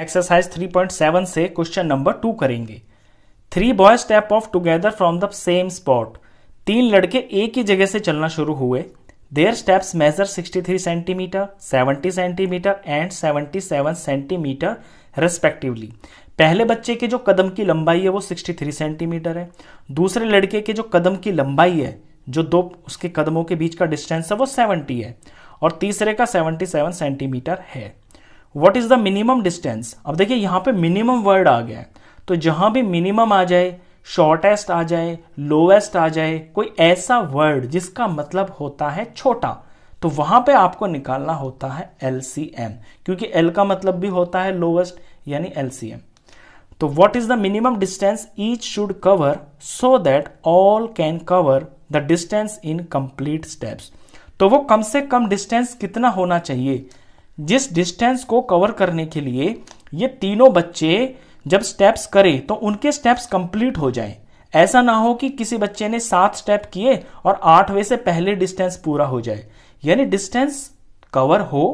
exercise 3.7 से question number two करेंगे three boy step off together from the same spot तीन लड़के एक ही जगह से चलना शुरू हुए their steps measure 63 centimetre 70 centimetre and 77 centimetre respectively पहले बच्चे के जो कदम की लंबाई है वो 63 सेंटीमीटर है दूसरे लड़के के जो कदम की लंबाई है जो दो उसके कदमों के बीच का डिस्टेंस है वो 70 है और तीसरे का 77 सेंटीमीटर है what is the minimum distance अब देखिए यहां पे मिनिमम वर्ड आ गया है तो जहां भी मिनिमम आ जाए शॉर्टेस्ट आ जाए लोवेस्ट आ जाए कोई ऐसा वर्ड जिसका मतलब होता है छोटा तो वहां पे आपको निकालना होता है एल क्योंकि एल का मतलब भी होता है लोवेस्ट यानी एल तो what is the minimum distance each should cover so that all can cover the distance in complete steps तो वो कम से कम डिस्टेंस कितना होना चाहिए जिस डिस्टेंस को कवर करने के लिए ये तीनों बच्चे जब स्टेप्स करें तो उनके स्टेप्स कंप्लीट हो जाएं ऐसा ना हो कि किसी बच्चे ने सात स्टेप किए और आठवें से पहले डिस्टेंस पूरा हो जाए यानी डिस्टेंस कवर हो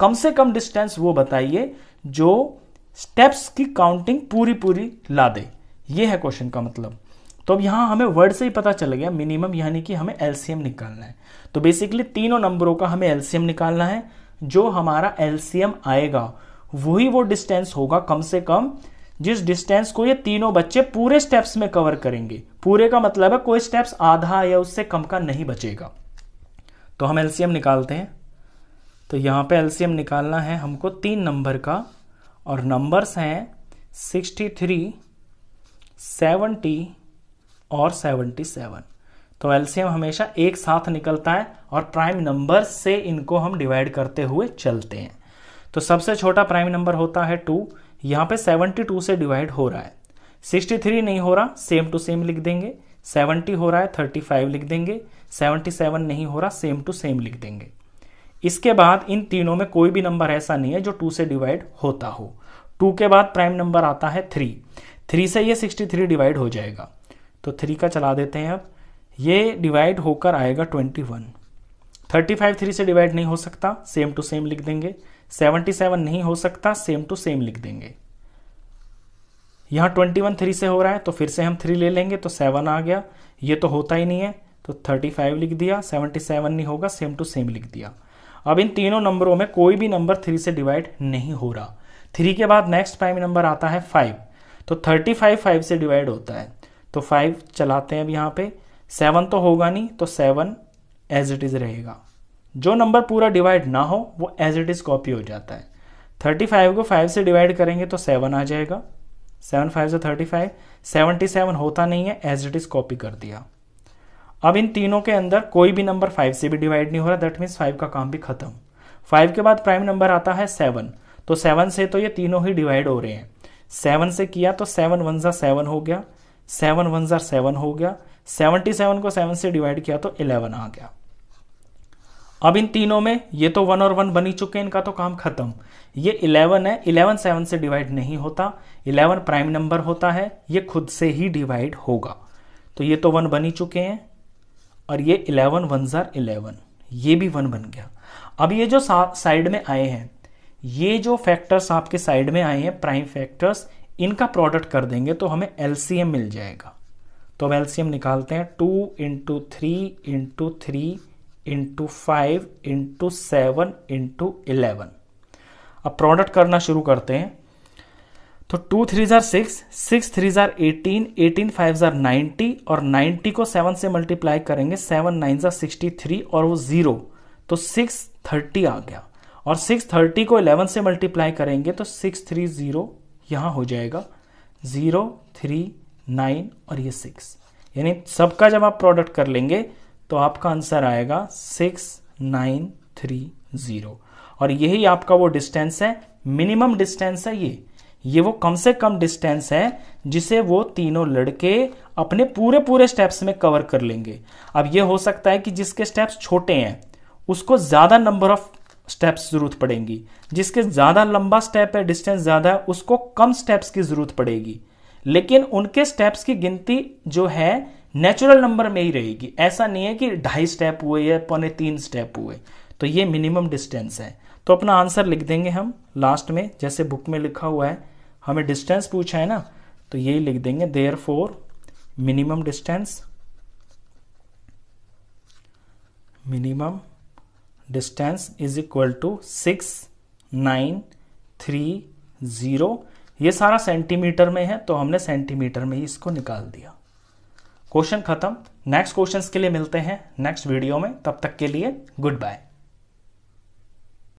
कम से कम डिस्टेंस वो बताइए जो स्टेप्स की काउंटिंग पूरी पूरी ला दे ये है क्वेश्चन का मतलब तो अब यहां हमें वर्ड से ही पता चल गया मिनिमम यानी कि हमें एलसीएम निकालना है तो बेसिकली तीनों नंबरों का हमें एलसीएम निकालना है जो हमारा एलसीएम आएगा वही वो डिस्टेंस होगा कम से कम जिस डिस्टेंस को ये तीनों बच्चे पूरे स्टेप्स में कवर करेंगे पूरे का मतलब है कोई स्टेप्स आधा या उससे कम का नहीं बचेगा तो हम एलसीएम निकालते हैं तो यहां पे एलसीएम निकालना है हमको तीन नंबर का और नंबर्स हैं सिक्सटी थ्री और सेवेंटी सेवन तो एलसीएम हमेशा एक साथ निकलता है और प्राइम नंबर से इनको हम डिवाइड करते हुए चलते हैं तो सबसे छोटा प्राइम नंबर होता है टू यहाँ पे 72 से डिवाइड हो रहा है 63 नहीं हो रहा सेम टू सेम लिख देंगे 70 हो रहा है 35 लिख देंगे 77 नहीं हो रहा सेम टू सेम लिख देंगे इसके बाद इन तीनों में कोई भी नंबर ऐसा नहीं है जो टू से डिवाइड होता हो टू के बाद प्राइम नंबर आता है थ्री थ्री से ये सिक्सटी थ्री डिवाइड हो जाएगा तो थ्री का चला देते हैं अब ये डिवाइड होकर आएगा twenty one thirty five three से डिवाइड नहीं हो सकता सेम टू सेम लिख देंगे 77 सेवन नहीं हो सकता सेम टू सेम लिख देंगे यहां ट्वेंटी वन थ्री से हो रहा है तो फिर से हम थ्री ले लेंगे तो सेवन आ गया ये तो होता ही नहीं है तो थर्टी फाइव लिख दिया 77 सेवन नहीं होगा सेम टू सेम लिख दिया अब इन तीनों नंबरों में कोई भी नंबर थ्री से डिवाइड नहीं हो रहा थ्री के बाद नेक्स्ट प्राइम नंबर आता है फाइव तो थर्टी फाइव फाइव से डिवाइड होता है तो फाइव चलाते हैं अब यहाँ पे सेवन तो होगा नहीं तो सेवन एज इट इज़ रहेगा जो नंबर पूरा डिवाइड ना हो वो एज इट इज़ कॉपी हो जाता है थर्टी फाइव को फाइव से डिवाइड करेंगे तो सेवन आ जाएगा सेवन फाइव से थर्टी फाइव सेवनटी सेवन होता नहीं है एज इट इज़ कॉपी कर दिया अब इन तीनों के अंदर कोई भी नंबर फाइव से भी डिवाइड नहीं हो रहा दैट मीन्स फाइव का काम भी खत्म फाइव के बाद प्राइम नंबर आता है सेवन तो सेवन से तो ये तीनों ही डिवाइड हो रहे हैं सेवन से किया तो सेवन वन सा सेवन हो गया सेवन वन ज़ार सेवन हो गया सेवनटी सेवन को सेवन से डिवाइड किया तो इलेवन आ गया अब इन तीनों में ये तो वन और वन बनी चुके हैं इनका तो काम खत्म ये इलेवन है इलेवन सेवन से डिवाइड नहीं होता इलेवन प्राइम नंबर होता है ये खुद से ही डिवाइड होगा तो ये तो वन बनी चुके हैं और ये इलेवन वन ज़ार इलेवन ये भी वन बन गया अब ये जो साइड में आए हैं ये जो फैक्टर्स आपके साइड में आए हैं प्राइम फैक्टर्स इनका प्रोडक्ट कर देंगे तो हमें एलसीएम मिल जाएगा तो हम एलसीएम निकालते हैं two into three into three into five into seven into eleven अब प्रोडक्ट करना शुरू करते हैं तो टू थ्री ज़ार सिक्स सिक्स थ्री ज़ार एटीन एटीन फाइव ज़ार नाइन्टी और नाइन्टी को सेवन से मल्टीप्लाई करेंगे सेवन नाइन ज़ार सिक्सटी थ्री और वो ज़ीरो तो सिक्स थर्टी आ गया और सिक्स थर्टी को इलेवन से मल्टीप्लाई करेंगे तो सिक्स थ्री ज़ीरो यहाँ हो जाएगा ज़ीरो थ्री नाइन और ये सिक्स यानी सबका जब आप प्रोडक्ट कर लेंगे तो आपका आंसर आएगा सिक्स नाइन थ्री ज़ीरो और यही आपका वो डिस्टेंस है मिनिमम डिस्टेंस है ये ये वो कम से कम डिस्टेंस है जिसे वो तीनों लड़के अपने पूरे पूरे स्टेप्स में कवर कर लेंगे अब ये हो सकता है कि जिसके स्टेप्स छोटे हैं उसको ज़्यादा नंबर ऑफ स्टेप्स ज़रूरत पड़ेंगी जिसके ज़्यादा लंबा स्टेप है डिस्टेंस ज़्यादा है उसको कम स्टेप्स की ज़रूरत पड़ेगी लेकिन उनके स्टेप्स की गिनती जो है नेचुरल नंबर में ही रहेगी ऐसा नहीं है कि ढाई स्टेप हुए या पौने तीन स्टेप हुए तो ये मिनिमम डिस्टेंस है तो अपना आंसर लिख देंगे हम लास्ट में जैसे बुक में लिखा हुआ है हमें डिस्टेंस पूछा है ना तो यही लिख देंगे therefore minimum distance minimum distance is equal to six nine three zero ये सारा सेंटीमीटर में है तो हमने सेंटीमीटर में ही इसको निकाल दिया क्वेश्चन खत्म नेक्स्ट क्वेश्चंस के लिए मिलते हैं नेक्स्ट वीडियो में तब तक के लिए गुड बाय